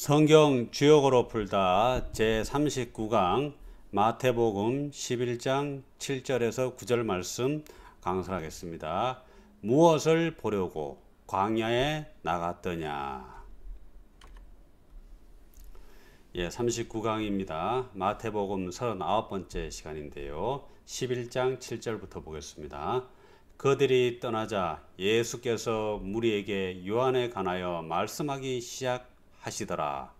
성경 주역으로 풀다 제39강 마태복음 11장 7절에서 9절 말씀 강설하겠습니다. 무엇을 보려고 광야에 나갔더냐? 예, 39강입니다. 마태복음 39번째 시간인데요. 11장 7절부터 보겠습니다. 그들이 떠나자 예수께서 무리에게 요한에 관하여 말씀하기 시작 하시더라.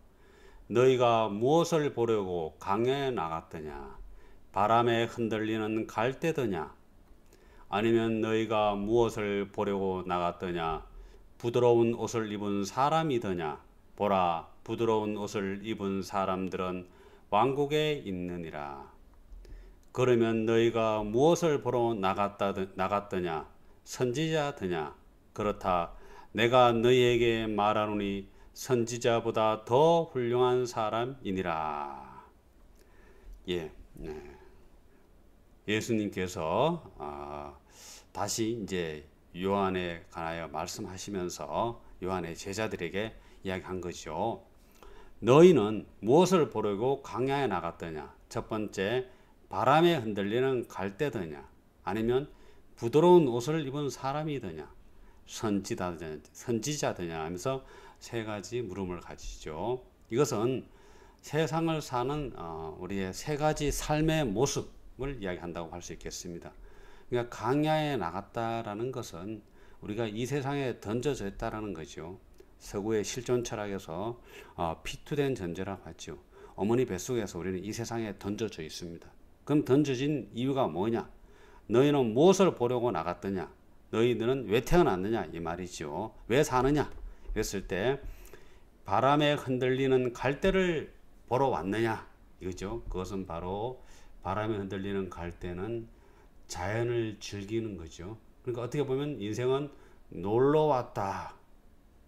너희가 무엇을 보려고 강에 나갔더냐? 바람에 흔들리는 갈대더냐? 아니면 너희가 무엇을 보려고 나갔더냐? 부드러운 옷을 입은 사람이더냐? 보라, 부드러운 옷을 입은 사람들은 왕국에 있느니라. 그러면 너희가 무엇을 보러 나갔다, 나갔더냐? 선지자더냐? 그렇다. 내가 너희에게 말하노니 선지자보다 더 훌륭한 사람이니라. 예, 네. 예수님께서 어, 다시 이제 요한에 관하여 말씀하시면서 요한의 제자들에게 이야기한 거죠. 너희는 무엇을 보려고 광야에 나갔더냐? 첫 번째 바람에 흔들리는 갈대더냐? 아니면 부드러운 옷을 입은 사람이더냐? 선지자더냐? 선지자더냐? 하면서 세 가지 물음을 가지죠. 이것은 세상을 사는 어, 우리의 세 가지 삶의 모습을 이야기한다고 할 수 있겠습니다. 그러니까 강야에 나갔다라는 것은 우리가 이 세상에 던져져 있다라는 거죠. 서구의 실존 철학에서 어, 피투된 존재라고 하죠. 어머니 뱃속에서 우리는 이 세상에 던져져 있습니다. 그럼 던져진 이유가 뭐냐? 너희는 무엇을 보려고 나갔더냐? 너희들은 왜 태어났느냐? 이 말이죠. 왜 사느냐? 그랬을때 바람에 흔들리는 갈대를 보러 왔느냐 이거죠. 그것은 바로 바람에 흔들리는 갈대는 자연을 즐기는 거죠. 그러니까 어떻게 보면 인생은 놀러 왔다.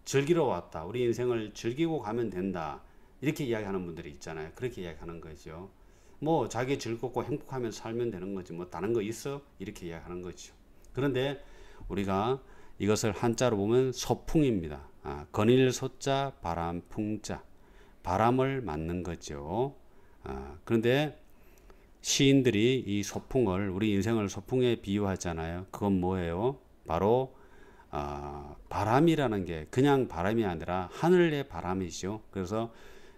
즐기러 왔다. 우리 인생을 즐기고 가면 된다. 이렇게 이야기하는 분들이 있잖아요. 그렇게 이야기하는 거죠. 뭐 자기 즐겁고 행복하면 살면 되는 거지 뭐 다른 거 있어? 이렇게 이야기하는 거죠. 그런데 우리가 이것을 한자로 보면 서풍입니다. 아, 건일 소자 바람 풍자 바람을 맞는 거죠. 아, 그런데 시인들이 이 소풍을 우리 인생을 소풍에 비유하잖아요. 그건 뭐예요? 바로 아, 바람이라는 게 그냥 바람이 아니라 하늘의 바람이죠. 그래서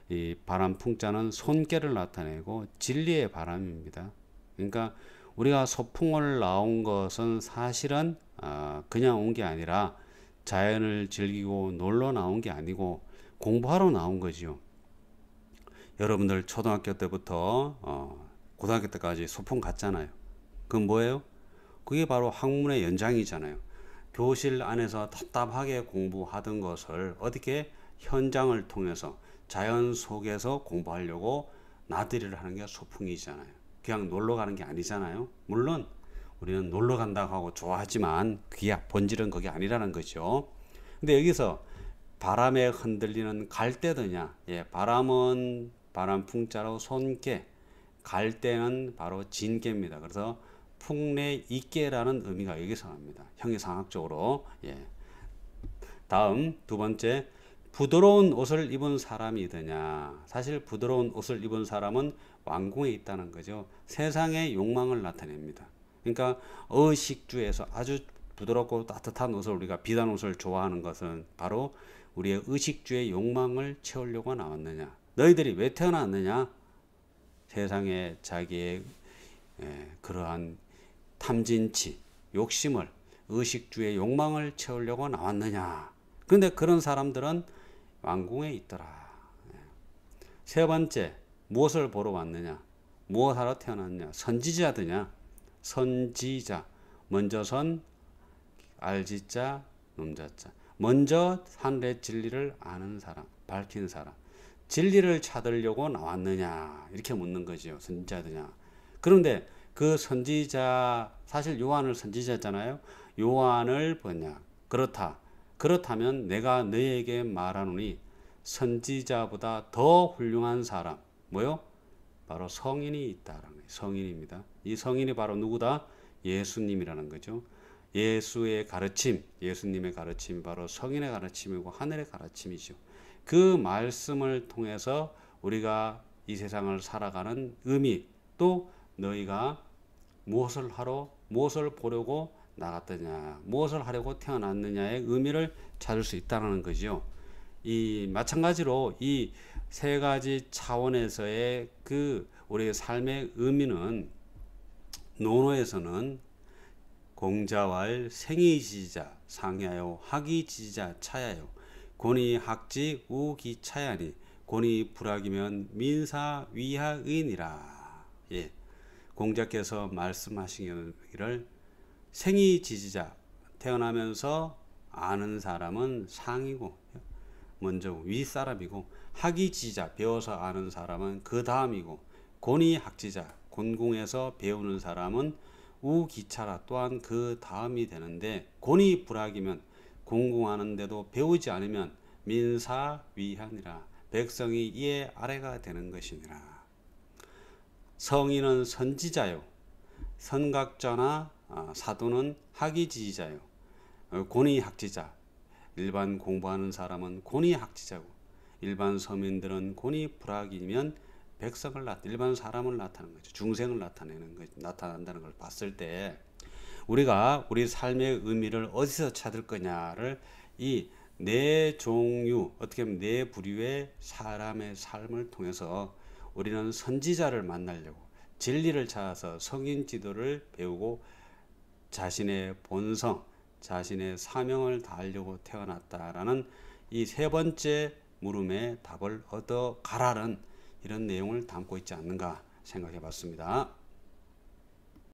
이 바람 풍자는 손길을 나타내고 진리의 바람입니다. 그러니까 우리가 소풍을 나온 것은 사실은 아, 그냥 온 게 아니라 자연을 즐기고 놀러 나온 게 아니고 공부하러 나온 거지요. 여러분들 초등학교 때부터 어, 고등학교 때까지 소풍 갔잖아요. 그건 뭐예요? 그게 바로 학문의 연장이잖아요. 교실 안에서 답답하게 공부하던 것을 어떻게 현장을 통해서 자연 속에서 공부하려고 나들이를 하는 게 소풍이잖아요. 그냥 놀러 가는 게 아니잖아요. 물론 우리는 놀러 간다 하고 좋아하지만 그게 본질은 그게 아니라는 거죠. 근데 여기서 바람에 흔들리는 갈대더냐? 예, 바람은 바람 풍자로 손깨, 갈대는 바로 진깨입니다. 그래서 풍내 있게라는 의미가 여기서 나니다 형이상학적으로. 예. 다음 두 번째 부드러운 옷을 입은 사람이더냐. 사실 부드러운 옷을 입은 사람은 왕궁에 있다는 거죠. 세상의 욕망을 나타냅니다. 그러니까 의식주에서 아주 부드럽고 따뜻한 옷을 우리가 비단 옷을 좋아하는 것은 바로 우리의 의식주의 욕망을 채우려고 나왔느냐. 너희들이 왜 태어났느냐? 세상에 자기의 에, 예, 그러한 탐진치, 욕심을, 의식주의 욕망을 채우려고 나왔느냐. 그런데 그런 사람들은 왕궁에 있더라. 예. 세 번째, 무엇을 보러 왔느냐? 무엇하러 태어났냐? 선지자드냐? 선지자 먼저 선 알지자 놈자자 먼저 하늘의 진리를 아는 사람 밝힌 사람 진리를 찾으려고 나왔느냐 이렇게 묻는 거지요 선지자들냐 그런데 그 선지자 사실 요한을 선지자잖아요 요한을 보냐 그렇다 그렇다면 내가 너에게 말하노니 선지자보다 더 훌륭한 사람 뭐요 바로 성인이 있다라는 거예요. 성인입니다 이 성인이 바로 누구다? 예수님이라는 거죠. 예수의 가르침, 예수님의 가르침이 바로 성인의 가르침이고 하늘의 가르침이죠. 그 말씀을 통해서 우리가 이 세상을 살아가는 의미 또 너희가 무엇을 하러 무엇을 보려고 나갔더냐 무엇을 하려고 태어났느냐의 의미를 찾을 수 있다는 거지이 마찬가지로 이 세 가지 차원에서의 그 우리의 삶의 의미는 논어에서는 공자왈 생이지자 상야요 학이지자 차야요 권이 학지 우기 차야니 권이 불학이면 민사 위하의니라 예. 공자께서 말씀하시기를 생이지지자 태어나면서 아는 사람은 상이고 먼저 윗사람이고 학이지자 배워서 아는 사람은 그 다음이고 권이 학지자 곤궁에서 배우는 사람은 우기차라 또한 그 다음이 되는데 곤이 불악이면 공궁하는데도 배우지 않으면 민사위한이라 백성이 이에 아래가 되는 것이니라 성인은 선지자요 선각자나 아, 사도는 학위지지자요 권위학지자 어, 일반 공부하는 사람은 권위학지자고 일반 서민들은 권위불학이면 백성을 나타, 일반 사람을 나타내는 거죠. 중생을 나타내는 거, 나타난다는 걸 봤을 때 우리가 우리 삶의 의미를 어디서 찾을 거냐를 이네 종류, 어떻게 하면 네 부류의 사람의 삶을 통해서 우리는 선지자를 만나려고 진리를 찾아서 성인 지도를 배우고 자신의 본성, 자신의 사명을 다하려고 태어났다라는 이 세 번째 물음에 답을 얻어 가라는 이런 내용을 담고 있지 않는가 생각해 봤습니다.